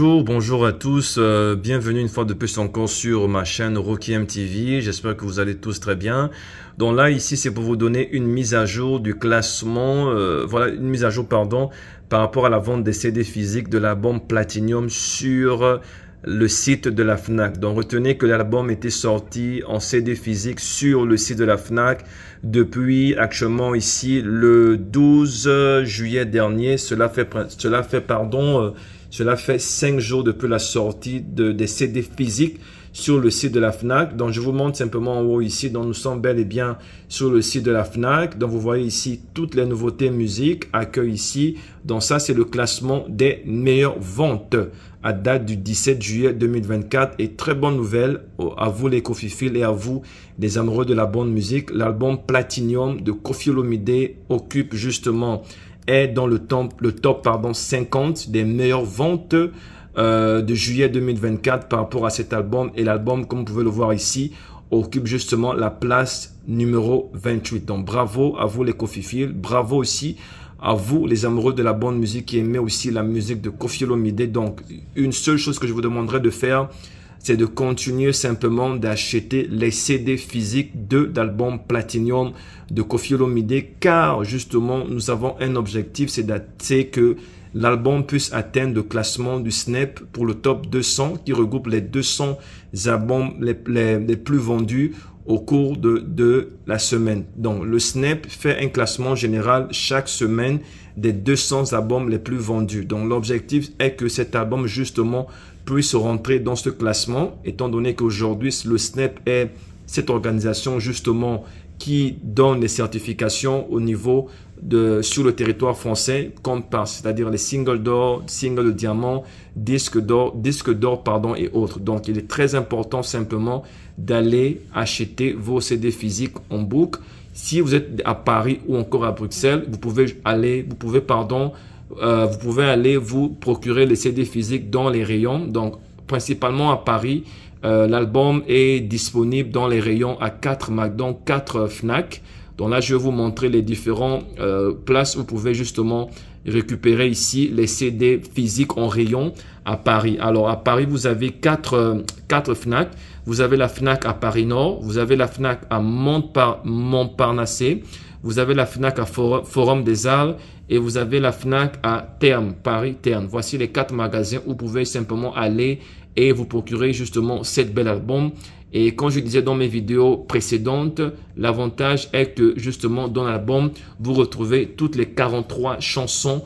Bonjour, à tous, euh, bienvenue une fois de plus encore sur ma chaîne Rocky MTV, j'espère que vous allez tous très bien. Donc là ici c'est pour vous donner une mise à jour du classement, euh, voilà une mise à jour pardon, par rapport à la vente des CD physiques de la bombe Platinum sur le site de la FNAC. Donc retenez que l'album était sorti en CD physique sur le site de la FNAC depuis actuellement ici le 12 juillet dernier. Cela fait, cela fait, pardon, euh, cela fait 5 jours depuis la sortie de, des CD physiques sur le site de la FNAC. Donc, je vous montre simplement en haut ici. dont nous sommes bel et bien sur le site de la FNAC. Donc, vous voyez ici toutes les nouveautés musique, accueil ici. Donc, ça, c'est le classement des meilleures ventes à date du 17 juillet 2024. Et très bonne nouvelle à vous les Kofifil et à vous les amoureux de la bonne musique. L'album Platinum de Kofi occupe justement est dans le top, le top pardon, 50 des meilleures ventes euh, de juillet 2024 par rapport à cet album. Et l'album, comme vous pouvez le voir ici, occupe justement la place numéro 28. Donc bravo à vous les Kofifil, bravo aussi à vous les amoureux de la bonne musique qui aimez aussi la musique de Kofi Olomide. Donc une seule chose que je vous demanderai de faire, c'est de continuer simplement d'acheter les CD physiques de l'album Platinum de Kofi Olomide car justement nous avons un objectif, c'est que l'album puisse atteindre le classement du Snap e pour le top 200 qui regroupe les 200 albums les, plus vendus au cours de, de, la semaine. Donc, le Snap e fait un classement général chaque semaine des 200 albums les plus vendus. Donc, l'objectif est que cet album, justement, puisse rentrer dans ce classement, étant donné qu'aujourd'hui, le Snap e est cette organisation, justement, qui donne les certifications au niveau de, sur le territoire français comme par c'est-à-dire les singles d'or, singles de diamant, disques d'or, disques d'or, pardon, et autres. Donc, il est très important simplement d'aller acheter vos CD physiques en book. Si vous êtes à Paris ou encore à Bruxelles, vous pouvez aller, vous pouvez, pardon, euh, vous pouvez aller vous procurer les CD physiques dans les rayons. Donc, principalement à Paris. Euh, l'album est disponible dans les rayons à 4 Mac, donc 4 euh, Fnac. Donc là, je vais vous montrer les différentes euh, places où vous pouvez justement récupérer ici les CD physiques en rayon à Paris. Alors à Paris, vous avez 4, quatre Fnac. Vous avez la Fnac à Paris Nord, vous avez la Fnac à Montparnasse, vous avez la FNAC à Forum, des Arts et vous avez la FNAC à Terme, Paris Terme. Voici les quatre magasins où vous pouvez simplement aller et vous procurer justement cette belle album. Et comme je disais dans mes vidéos précédentes, l'avantage est que justement dans l'album, vous retrouvez toutes les 43 chansons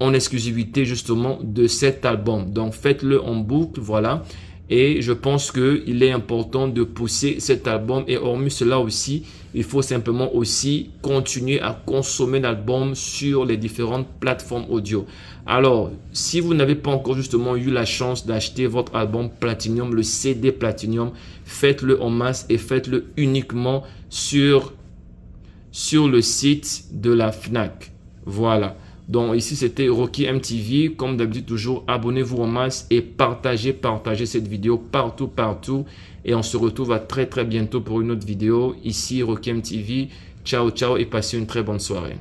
en exclusivité justement de cet album. Donc faites-le en boucle, voilà. Et je pense qu'il est important de pousser cet album. Et hormis cela aussi, il faut simplement aussi continuer à consommer l'album sur les différentes plateformes audio. Alors, si vous n'avez pas encore justement eu la chance d'acheter votre album Platinum, le CD Platinum, faites-le en masse et faites-le uniquement sur, sur le site de la FNAC. Voilà. Donc ici, c'était Rocky MTV. Comme d'habitude, toujours, abonnez-vous en masse et partagez, partagez cette vidéo partout, partout. Et on se retrouve à très, très bientôt pour une autre vidéo. Ici, Rocky MTV. Ciao, ciao et passez une très bonne soirée.